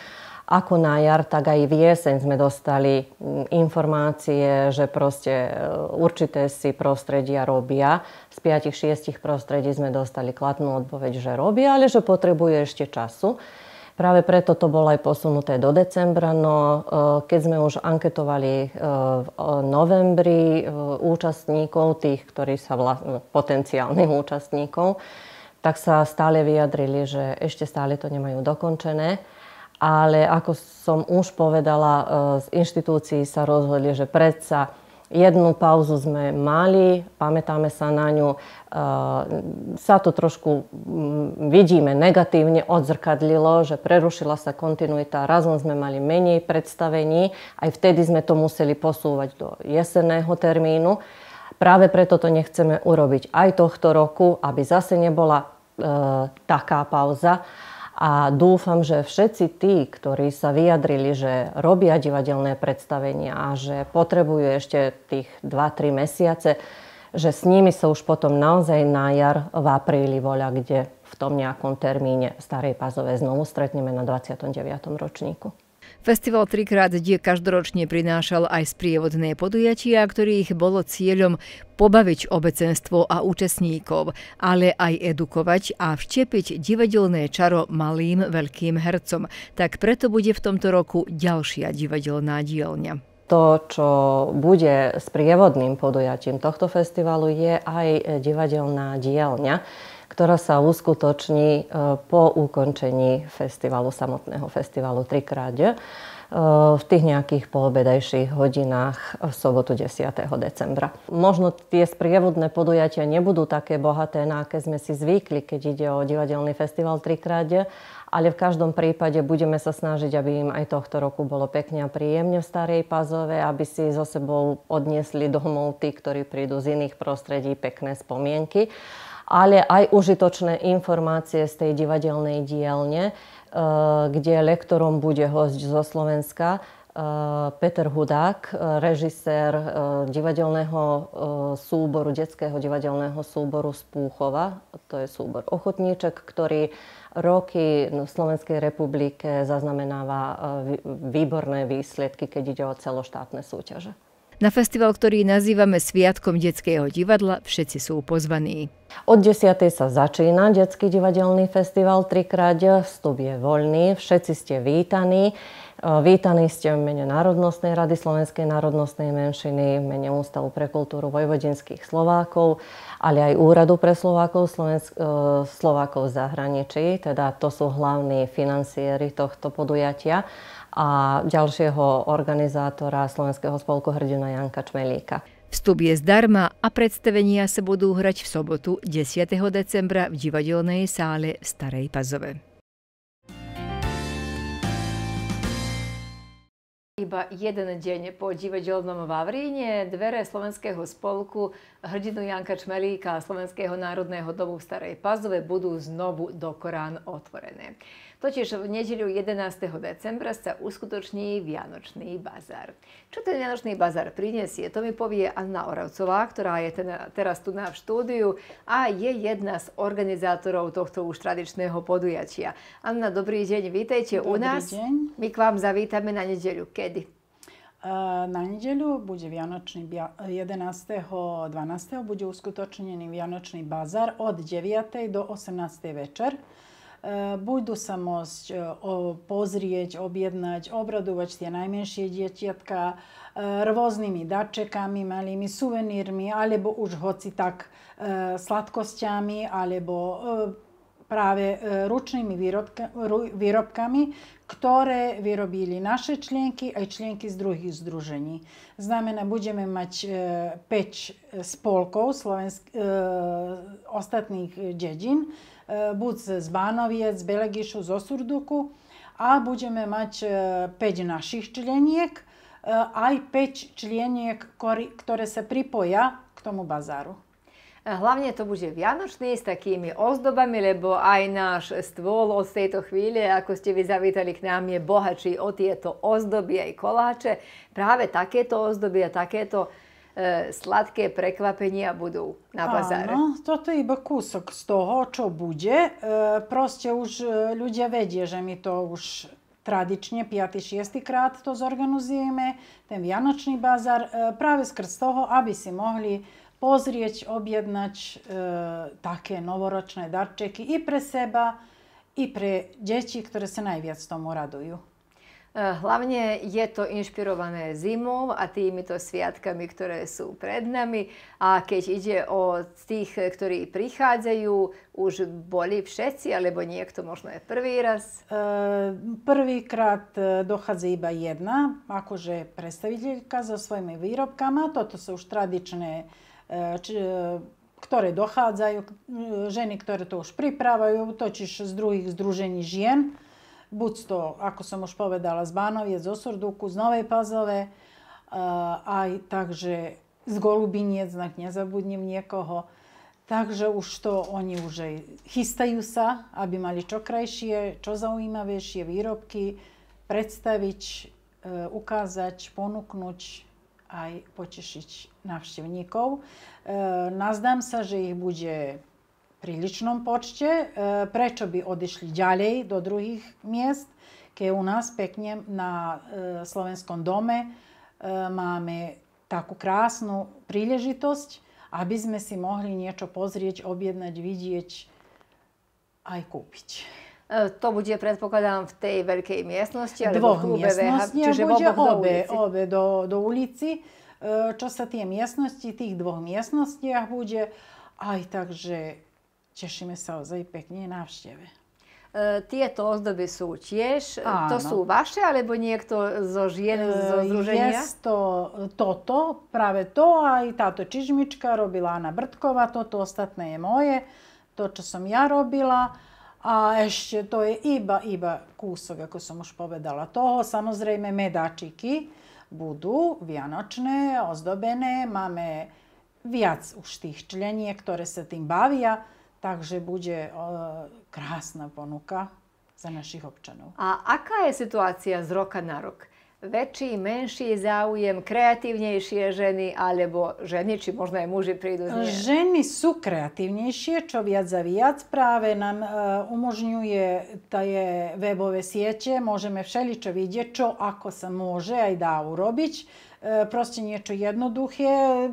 [SPEAKER 10] Ako na jar, tak aj v jeseň sme dostali mm, informácie, že proste e, určité si prostredia robia. Z 5-6 prostredí sme dostali kladnú odpoveď, že robia, ale že potrebuje ešte času. Práve preto to bolo aj posunuté do decembra, no e, keď sme už anketovali e, v e, novembri účastníkov, tých, ktorí sa vlastne, potenciálnych účastníkov, tak sa stále vyjadrili, že ešte stále to nemajú dokončené. Ale ako som už povedala, z inštitúcií sa rozhodli, že predsa Jednu pauzu sme mali, pamätáme sa na ňu, e, sa to trošku vidíme negatívne odzrkadlilo, že prerušila sa kontinuita, razom sme mali menej predstavení, aj vtedy sme to museli posúvať do jeseného termínu. Práve preto to nechceme urobiť aj tohto roku, aby zase nebola e, taká pauza. A dúfam, že všetci tí, ktorí sa vyjadrili, že robia divadelné predstavenia a že potrebujú ešte tých 2-3 mesiace, že s nimi sa už potom naozaj na jar v apríli voľa kde v tom nejakom termíne
[SPEAKER 1] Starej Pazovej znovu stretneme na 29. ročníku. Festival trikrát die každoročne prinášal aj sprievodné podujatia, ktorých bolo cieľom pobaviť obecenstvo a účastníkov, ale aj edukovať a vštepiť divadelné čaro malým veľkým hercom. Tak preto bude v tomto roku ďalšia divadelná dielňa
[SPEAKER 10] to, čo bude sprievodným podujatím tohto festivalu, je aj divadelná dielňa, ktorá sa uskutoční e, po ukončení festivalu, samotného festivalu trikrát e, v tých nejakých poobedajších hodinách e, v sobotu 10. decembra. Možno tie sprievodné podujatia nebudú také bohaté, na aké sme si zvykli, keď ide o divadelný festival trikrát, ale v každom prípade budeme sa snažiť, aby im aj tohto roku bolo pekne a príjemne v Starej Pazove, aby si so sebou odniesli domov tí, ktorí prídu z iných prostredí, pekné spomienky ale aj užitočné informácie z tej divadelnej dielne, e, kde lektorom bude hosť zo Slovenska, e, Peter Hudák, e, režisér divadelného súboru, detského divadelného súboru z Púchova. To je súbor ochotníček, ktorý roky v Slovenskej republike zaznamenáva výborné výsledky, keď ide o celoštátne súťaže.
[SPEAKER 1] Na festival, ktorý nazývame Sviatkom detského divadla, všetci sú pozvaní. Od 10. sa začína detský divadelný festival trikrát,
[SPEAKER 10] vstup je voľný, všetci ste vítaní. E, vítaní ste v mene Národnostnej rady Slovenskej národnostnej menšiny, v mene Ústavu pre kultúru vojvodinských Slovákov, ale aj Úradu pre Slovákov, Slovensk- e, Slovákov v zahraničí, teda to sú hlavní financiéry tohto podujatia a ďalšieho
[SPEAKER 1] organizátora Slovenského spolku hrdina Janka Čmelíka. Vstup je zdarma a predstavenia sa budú hrať v sobotu 10. decembra v divadelnej sále v Starej Pazove. Iba jeden deň po divadelnom Vavríne dvere Slovenského spolku hrdinu Janka Čmelíka a Slovenského národného domu v Starej Pazove budú znovu do Korán otvorené. Totiž v nedeľu 11. decembra sa uskutoční Vianočný bazar. Čo ten Vianočný bazar prinesie, to mi povie Anna Oravcová, ktorá je ten, teraz tu na štúdiu a je jedna z organizátorov tohto už tradičného podujatia. Anna, dobrý deň, vítajte dobrý u nás. Deň.
[SPEAKER 8] My k vám zavítame na nedeľu. Kedy? Na nedeľu bude Vianočný, 11. 12. bude uskutočnený Vianočný bazar od 9. do 18. večer. Eh, budú sa môcť eh, pozrieť, objednať, obradovať tie najmenšie dieťatka eh, rôznymi darčekami, malými suvenírmi, alebo už hoci tak sladkosťami, alebo práve ručnými výrobkami, ktoré vyrobili naše členky aj členky z druhých združení. Znamená, budeme mať e, pięć e, spolków slovensk, e, ostatnich dziedzin, e, buď z Bánoviec, z Belegišu, z Osurduku, a budeme mať e, našich členiek członiek, aj 5 členiek, ktoré sa pripoja k tomu bazáru.
[SPEAKER 1] Hlavne to bude vianočný s takými ozdobami, lebo aj náš stôl od tejto chvíle, ako ste vy zavítali k nám, je bohačí o tieto ozdoby aj koláče. Práve takéto ozdoby a takéto e, sladké prekvapenia budú na bazáre. Áno,
[SPEAKER 8] toto je iba kúsok z toho, čo bude. E, proste už e, ľudia vedie, že my to už tradične 5. 6. krát to zorganizujeme, ten vianočný bazar, e, práve skrz toho, aby si mohli pozrijeć, objednać e, také novoročné darčeky i pre seba i pre deti, ktoré sa najviac tomu radujú. E, hlavne je to inšpirované
[SPEAKER 1] zimou a týmito sviatkami, ktoré sú pred nami. A keď ide o tých, ktorí prichádzajú, už boli všetci, alebo niekto možno je
[SPEAKER 8] prvý raz? E, prvýkrát dochádza iba jedna, akože predstaviteľka so svojimi výrobkami. Toto sú už tradičné E, či, e, ktoré dochádzajú, ženy, ktoré to už pripravajú, totiž z druhých združení žien, buď to, ako som už povedala, z Bánovie, zo Surduku, z Novej Pazove, e, aj takže z Golubiniec, znak nezabudnem niekoho. Takže už to oni už aj chystajú sa, aby mali čo krajšie, čo zaujímavejšie výrobky predstaviť, ukázať, ponúknuť aj potešiť navštevníkov. E, nazdám sa, že ich bude priličnom počte. E, prečo by odišli ďalej do druhých miest, keď u nás pekne na e, Slovenskom dome e, máme takú krásnu príležitosť, aby sme si mohli niečo pozrieť, objednať, vidieť aj kúpiť. E,
[SPEAKER 1] to bude, predpokladám, v tej veľkej miestnosti, alebo Dvoch v klube VH, čiže bude obe, do obe
[SPEAKER 8] do, do ulici. E, čo sa tie miestnosti, tých dvoch miestnostiach bude. Aj takže tešíme sa ozaj pekne návšteve e, tieto ozdoby sú tiež, Áno. to sú vaše, alebo niekto zo žien, zo združenia? Je to toto, práve to, aj táto čižmička robila Anna Brtková, toto ostatné je moje, to, čo som ja robila. A ešte to je iba, iba kúsok, ako som už povedala, toho. Samozrejme, medáčiky budú vianočné, ozdobené. Máme viac už tých členiek, ktoré sa tým bavia, takže bude e, krásna ponuka za našich občanov.
[SPEAKER 1] A aká je situácia z roka na rok? väčší, menší záujem, kreatívnejšie ženy alebo ženy, či možno aj muži prídu z nej? Ženy
[SPEAKER 8] sú kreatívnejšie, čo viac a viac. Práve nám e, umožňuje tie webové siete, môžeme všeličo vidieť, čo ako sa môže aj dá urobiť. E, proste niečo jednoduché,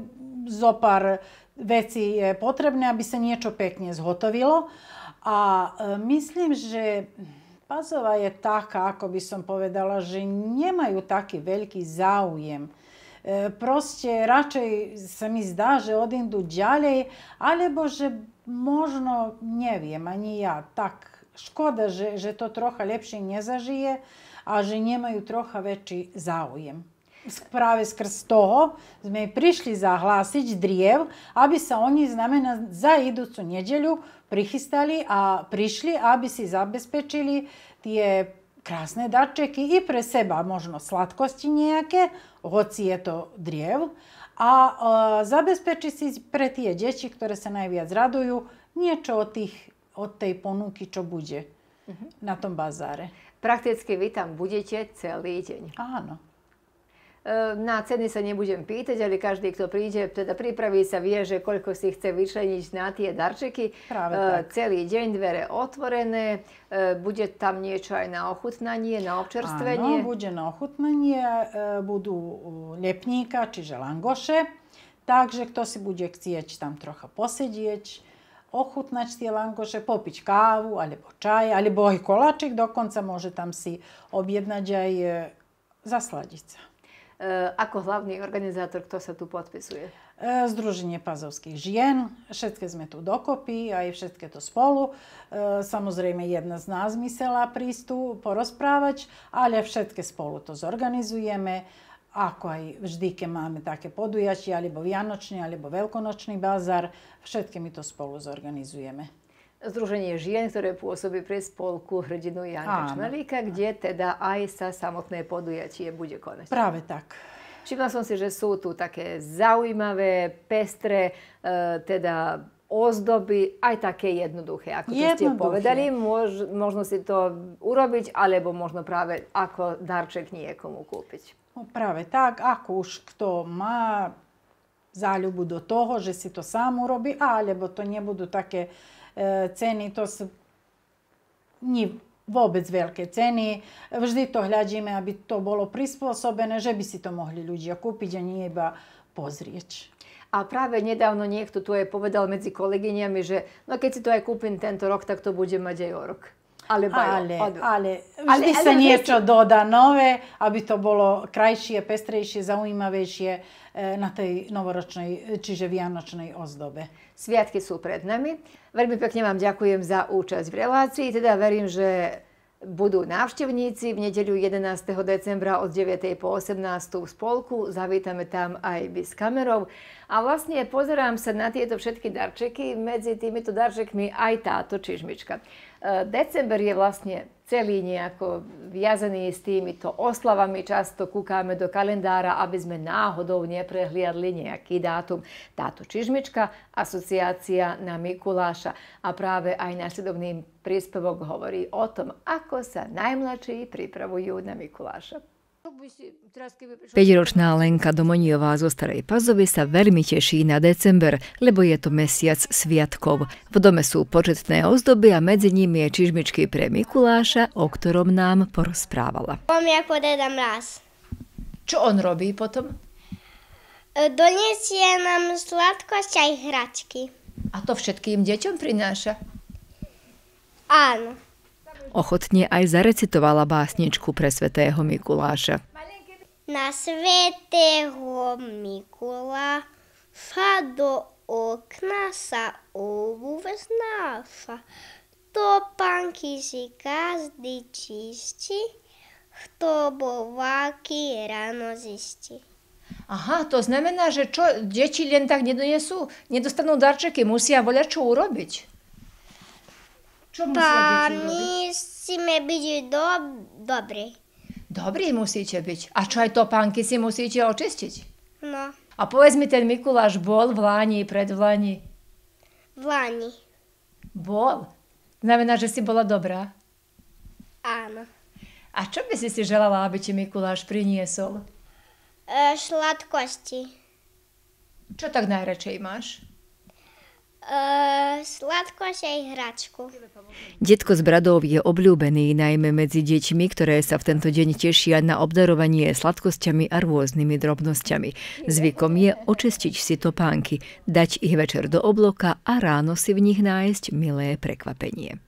[SPEAKER 8] pár veci je potrebné, aby sa niečo pekne zhotovilo. A e, myslím, že Pazova je taká, ako by som povedala, že nemajú taký veľký záujem. E, proste radšej sa mi zdá, že odindu ďalej, alebo že možno, neviem, ani ja, tak škoda, že, že to trocha lepšie ne zažije, a že nemaju trocha veći zaujem. Prave skrz toho sme prišli zahlasić drijev, aby sa oni znamena za iducu nedjelju prihistali, a prišli, aby si zabezpečili tie krásne darčeky i pre seba, možno sladkosti nejaké, hoci je to driev, a e, zabezpeči si pre tie deti, ktoré sa najviac radujú, niečo od, tých, od tej ponuky, čo bude uh-huh. na tom bazáre. Prakticky vy tam budete celý deň. Áno.
[SPEAKER 1] E, na ceny sa nebudem pýtať, ale každý, kto príde, teda pripraví sa, vie, že koľko si chce vyčleniť na tie darčeky. Práve e, tak. Celý deň dvere otvorené, e, bude tam niečo aj na ochutnanie, na občerstvenie? Áno,
[SPEAKER 8] bude na ochutnanie, budú lepníka, čiže langoše. Takže kto si bude chcieť tam trocha posedieť, ochutnať tie langoše, popiť kávu alebo čaj, alebo aj koláčik, dokonca môže tam si objednať aj zasladiť sa. Eh, ako hlavný organizátor, kto sa tu podpisuje? Eh, Združenie pazovských žien, všetky sme tu dokopy, aj všetky to spolu. Eh, samozrejme, jedna z nás myslela prísť tu porozprávať, ale všetky spolu to zorganizujeme ako aj vždy, keď máme také podujatie, alebo vianočný, alebo veľkonočný bazar, všetky my to spolu zorganizujeme.
[SPEAKER 1] Združenie žien, ktoré pôsobí pri spolku Hrdinu Janka Čmelíka, kde teda aj sa samotné podujatie bude konať. Práve tak. Všimla som si, že sú tu také zaujímavé, pestré, e, teda ozdoby, aj také jednoduché, ako jednoduché. ste povedali. Mož, možno si to urobiť, alebo možno práve ako darček niekomu kúpiť.
[SPEAKER 8] No práve tak, ako už kto má záľubu do toho, že si to sám urobí, alebo to nebudú také E, ceny, to sú ни vôbec veľké ceny. Vždy to hľadíme, aby to bolo prispôsobené, že by si to mohli ľudia kúpiť a nie iba pozrieť. A práve nedávno niekto tu aj povedal medzi kolegyňami, že no keď si to aj kúpim tento rok, tak to bude mať aj o rok. Ale, bajo, ale, od... ale, ali, ale, sa niečo doda nové, aby to bolo krajšie, pestrejšie, zaujímavejšie e, na tej novoročnej, čiže vianočnej ozdobe. Sviatky sú pred nami. Veľmi pekne vám ďakujem za účasť v relácii. Teda verím, že
[SPEAKER 1] budú návštevníci v nedeľu 11. decembra od 9. po 18. v spolku. Zavítame tam aj by s kamerou. A vlastne pozerám sa na tieto všetky darčeky. Medzi týmito darčekmi aj táto čižmička. Eh, december je vlastne celý nejako viazený s týmito oslavami. Často kúkame do kalendára, aby sme náhodou neprehliadli nejaký dátum. Táto čižmička, asociácia na Mikuláša. A práve aj následovný príspevok hovorí o tom, ako sa najmladší pripravujú na Mikuláša. 5-ročná Lenka Domoniová zo Starej Pazovy sa veľmi teší na december, lebo je to mesiac sviatkov. V dome sú početné ozdoby a medzi nimi je čižmičky pre Mikuláša, o ktorom nám porozprávala. Mám ako deda mraz. Čo on robí potom? E, Donesie nám sladkosť aj hračky. A to všetkým deťom prináša? Áno. Ochotne aj zarecitovala básničku pre svetého Mikuláša. Na
[SPEAKER 9] svätého Mikuláša do okna sa obuv znáša. Topánky si každý čistí, kto bováky ráno zistí.
[SPEAKER 1] Aha, to znamená, že čo, deti len tak nedonesú, nedostanú darčeky, musia voľa čo urobiť. Čo musia my musíme byť do, dobrí. Dobrí musíte byť. A čo aj topánky si musíte očistiť? No. A povedz mi, ten Mikuláš bol v Lani, pred Lani? V Lani. Bol? Znamená, že si bola dobrá? Áno. A čo by si si želala, aby ti Mikuláš priniesol? E, sladkosti. Čo tak najradšej máš? Uh, eh, sladkošej hračku. Detko z Bradov je obľúbený najmä medzi deťmi, ktoré sa v tento deň tešia na obdarovanie sladkosťami a rôznymi drobnosťami. Zvykom je očistiť si topánky, dať ich večer do obloka a ráno si v nich nájsť milé prekvapenie.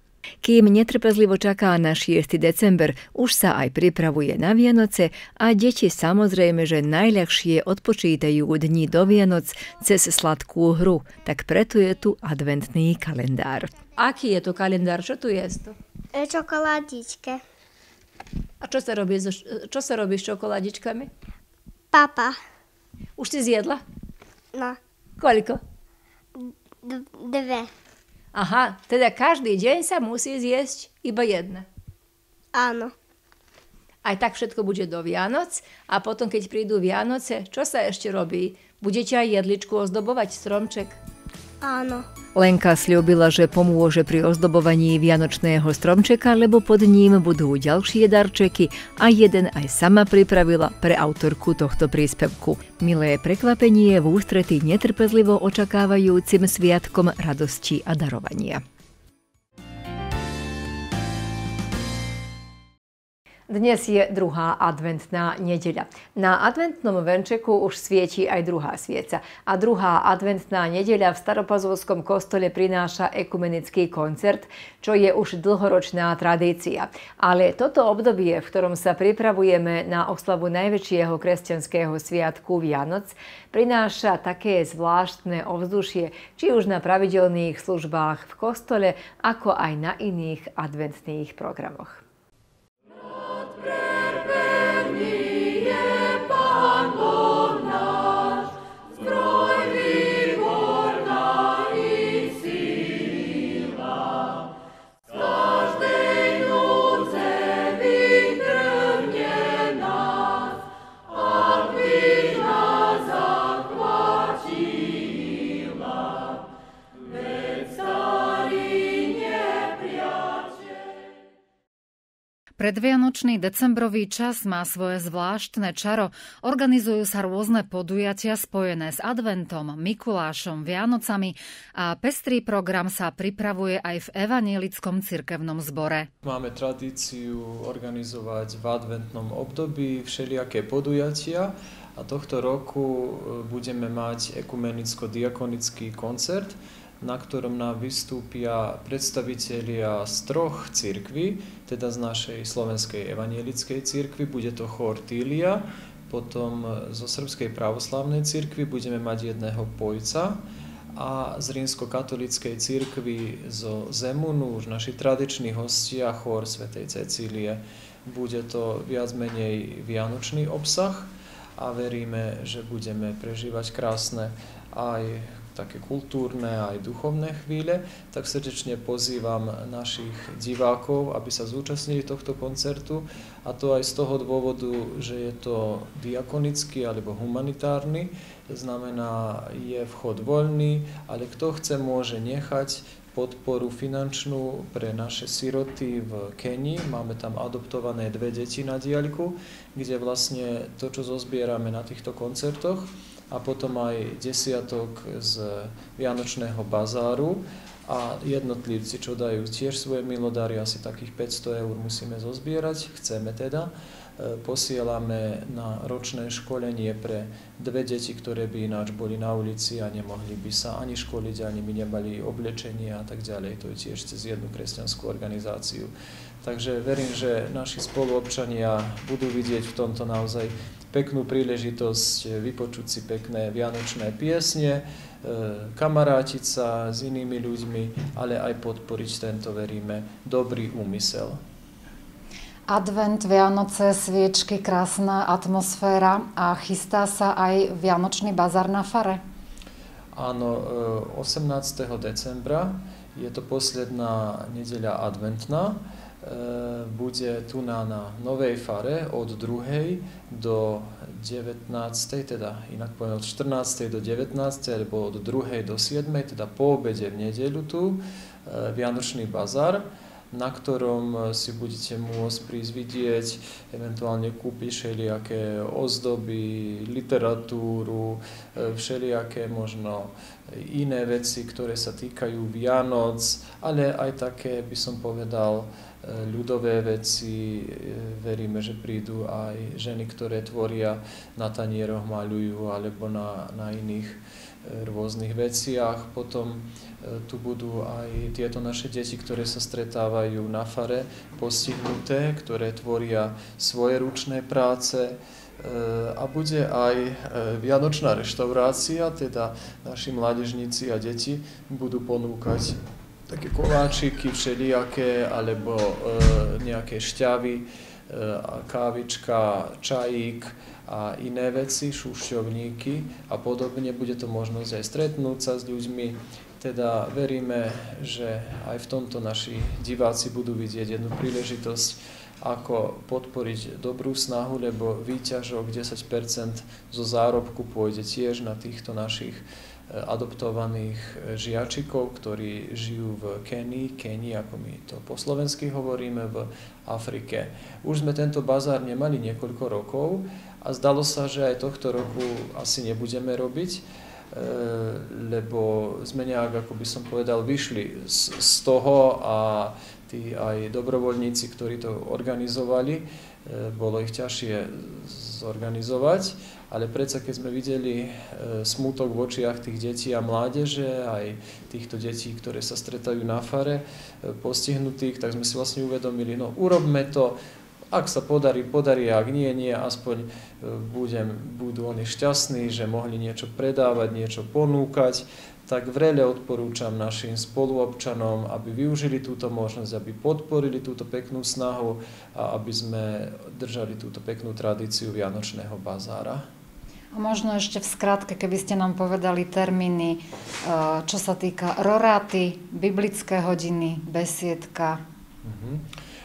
[SPEAKER 1] Kým netrpezlivo čaká na 6. december, už sa aj pripravuje na Vianoce a deti samozrejme, že najľahšie odpočítajú dni do Vianoc cez sladkú hru, tak preto je tu adventný kalendár. Aký je to kalendár? Čo tu je? E, čokoládičke. A čo sa, robí, e, čo sa robí s čokoládičkami? Papa. Už si zjedla? No. Koľko? D- dve. Aha, teda každý deň sa musí zjesť iba jedna. Áno. Aj tak všetko bude do Vianoc a potom, keď prídu Vianoce, čo sa ešte robí? Budete aj jedličku ozdobovať stromček? Áno. Lenka slúbila, že pomôže pri ozdobovaní vianočného stromčeka, lebo pod ním budú ďalšie darčeky a jeden aj sama pripravila pre autorku tohto príspevku. Milé prekvapenie v ústretí netrpezlivo očakávajúcim sviatkom radosti a darovania. Dnes je druhá adventná nedeľa. Na adventnom venčeku už svieti aj druhá svieca. A druhá adventná nedeľa v Staropazovskom kostole prináša ekumenický koncert, čo je už dlhoročná tradícia. Ale toto obdobie, v ktorom sa pripravujeme na oslavu najväčšieho kresťanského sviatku Vianoc, prináša také zvláštne ovzdušie, či už na pravidelných službách v kostole, ako aj na iných adventných programoch.
[SPEAKER 7] Perpetua.
[SPEAKER 1] Predvianočný decembrový čas má svoje zvláštne čaro. Organizujú sa rôzne podujatia spojené s adventom, Mikulášom, Vianocami a pestrý program sa pripravuje aj v evanielickom cirkevnom zbore.
[SPEAKER 11] Máme tradíciu organizovať v adventnom období všelijaké podujatia a tohto roku e, budeme mať ekumenicko-diakonický koncert, na ktorom nám vystúpia predstavitelia z troch církví, teda z našej slovenskej evanielickej církvy, bude to chór Tília, potom zo srbskej pravoslavnej církvy budeme mať jedného pojca a z rímsko-katolíckej církvy zo Zemunu, už naši tradiční hostia, chór Svetej Cecílie. Bude to viac menej vianočný obsah a veríme, že budeme prežívať krásne aj také kultúrne aj duchovné chvíle, tak srdečne pozývam našich divákov, aby sa zúčastnili tohto koncertu a to aj z toho dôvodu, že je to diakonický alebo humanitárny, znamená je vchod voľný, ale kto chce môže nechať podporu finančnú pre naše siroty v Kenii. Máme tam adoptované dve deti na diaľku, kde vlastne to, čo zozbierame na týchto koncertoch a potom aj desiatok z Vianočného bazáru a jednotlivci, čo dajú tiež svoje milodary, asi takých 500 eur musíme zozbierať, chceme teda E, posielame na ročné školenie pre dve deti, ktoré by ináč boli na ulici a nemohli by sa ani školiť, ani by nemali oblečenie a tak ďalej. To je tiež cez jednu kresťanskú organizáciu. Takže verím, že naši spoluobčania budú vidieť v tomto naozaj peknú príležitosť vypočuť si pekné vianočné piesne, e, kamarátiť sa s inými ľuďmi, ale aj podporiť tento, veríme, dobrý úmysel.
[SPEAKER 1] Advent, Vianoce, sviečky, krásna atmosféra a chystá sa aj Vianočný bazar na Fare.
[SPEAKER 11] Áno, 18. E, decembra je to posledná nedeľa adventná. E, bude tu na, na Novej Fare od 2. do 19. teda inak poviem od 14. do 19. alebo od 2. do 7. teda po obede v nedeľu tu e, Vianočný bazar na ktorom eh, si budete môcť prísť vidieť, eventuálne kúpiť všelijaké ozdoby, literatúru, eh, všelijaké možno iné veci, ktoré sa týkajú Vianoc, ale aj také, by som povedal, eh, ľudové veci. Veríme, že prídu aj ženy, ktoré tvoria na tanieroch, maľujú alebo na, na iných rôznych veciach. Potom e, tu budú aj tieto naše deti, ktoré sa stretávajú na fare, postihnuté, ktoré tvoria svoje ručné práce e, a bude aj e, vianočná reštaurácia, teda naši mládežníci a deti budú ponúkať také koláčiky všelijaké alebo nejaké šťavy E, kávička, čajík a iné veci, šušťovníky a podobne. Bude to možnosť aj stretnúť sa s ľuďmi. Teda veríme, že aj v tomto naši diváci budú vidieť jednu príležitosť, ako podporiť dobrú snahu, lebo výťažok 10% zo zárobku pôjde tiež na týchto našich adoptovaných e, žiačikov, ktorí žijú v Kenii, Kenii, ako my to po slovensky hovoríme, v Afrike. Už sme tento bazár nemali niekoľko rokov a zdalo sa, že aj tohto roku asi nebudeme robiť, e, lebo sme nejak, ako by som povedal, vyšli z, z toho a tí aj dobrovoľníci, ktorí to organizovali, e, bolo ich ťažšie zorganizovať ale predsa keď sme videli e, smutok v očiach tých detí a mládeže, aj týchto detí, ktoré sa stretajú na fare, e, postihnutých, tak sme si vlastne uvedomili, no urobme to, ak sa podarí, podarí, ak nie, nie, aspoň e, budem, budú oni šťastní, že mohli niečo predávať, niečo ponúkať, tak vrele odporúčam našim spoluobčanom, aby využili túto možnosť, aby podporili túto peknú snahu a aby sme držali túto peknú tradíciu Vianočného bazára.
[SPEAKER 1] A možno ešte v skratke, keby ste nám povedali termíny, e, čo sa týka roráty, biblické hodiny, besiedka.
[SPEAKER 11] Mhm.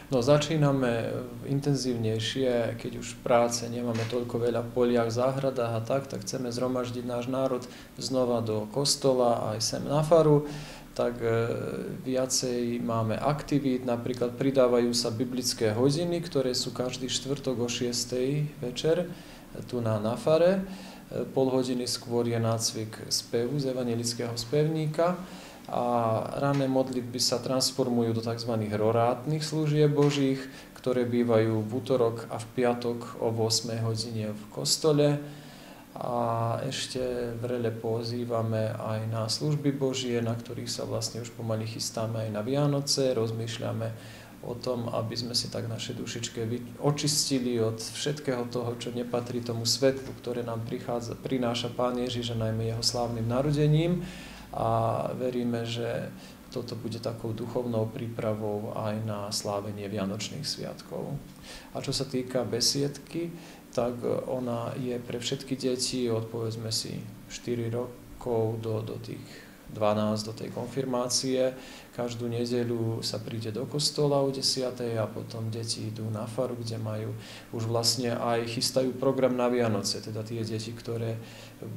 [SPEAKER 11] No začíname intenzívnejšie, keď už práce, nemáme toľko veľa poliach, záhradách a tak, tak chceme zhromaždiť náš národ znova do kostola aj sem na faru tak e, viacej máme aktivít, napríklad pridávajú sa biblické hodiny, ktoré sú každý štvrtok o 6. večer tu na, Nafare. E, pol hodiny skôr je nácvik spevu z evangelického spevníka a rané modlitby sa transformujú do tzv. rorátnych služieb božích, ktoré bývajú v útorok a v piatok o 8 hodine v kostole. A ešte vrele pozývame aj na služby Božie, na ktorých sa vlastne už pomaly chystáme aj na Vianoce, rozmýšľame, o tom, aby sme si tak naše dušičke očistili od všetkého toho, čo nepatrí tomu svetlu, ktoré nám prichádza, prináša Pán Ježiš, najmä jeho slávnym narodením. A veríme, že toto bude takou duchovnou prípravou aj na slávenie Vianočných sviatkov. A čo sa týka besiedky, tak e, ona je pre všetky deti od povedzme si 4 rokov do, do tých 12 do tej konfirmácie. Každú nedeľu sa príde do kostola o 10. a potom deti idú na faru, kde majú už vlastne aj chystajú program na Vianoce. Teda tie deti, ktoré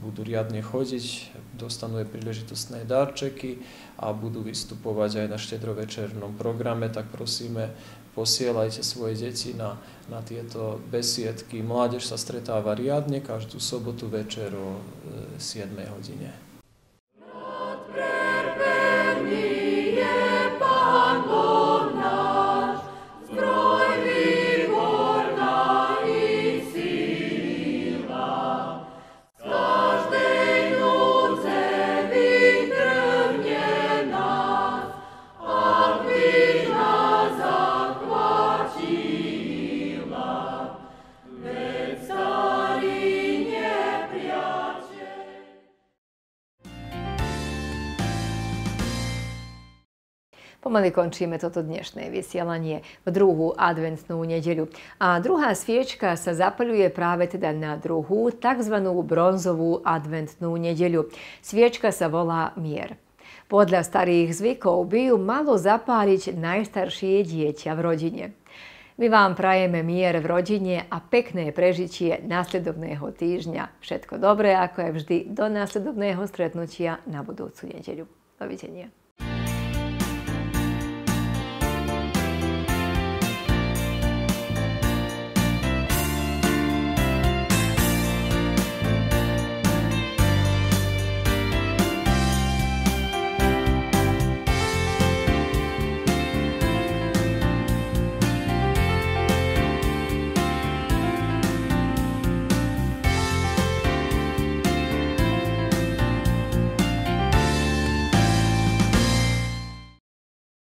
[SPEAKER 11] budú riadne chodiť, dostanú aj príležitostné darčeky a budú vystupovať aj na štedrovečernom programe, tak prosíme, posielajte svoje deti na, na tieto besiedky. Mládež sa stretáva riadne každú sobotu večer o 7 e, hodine.
[SPEAKER 1] pomaly končíme toto dnešné vysielanie v druhú adventnú nedeľu. A druhá sviečka sa zapaľuje práve teda na druhú, tzv. bronzovú adventnú nedeľu. Sviečka sa volá mier. Podľa starých zvykov by ju malo zapáliť najstaršie dieťa v rodine. My vám prajeme mier v rodine a pekné prežitie následovného týždňa. Všetko dobré, ako aj vždy, do následovného stretnutia na budúcu nedeľu. Dovidenia.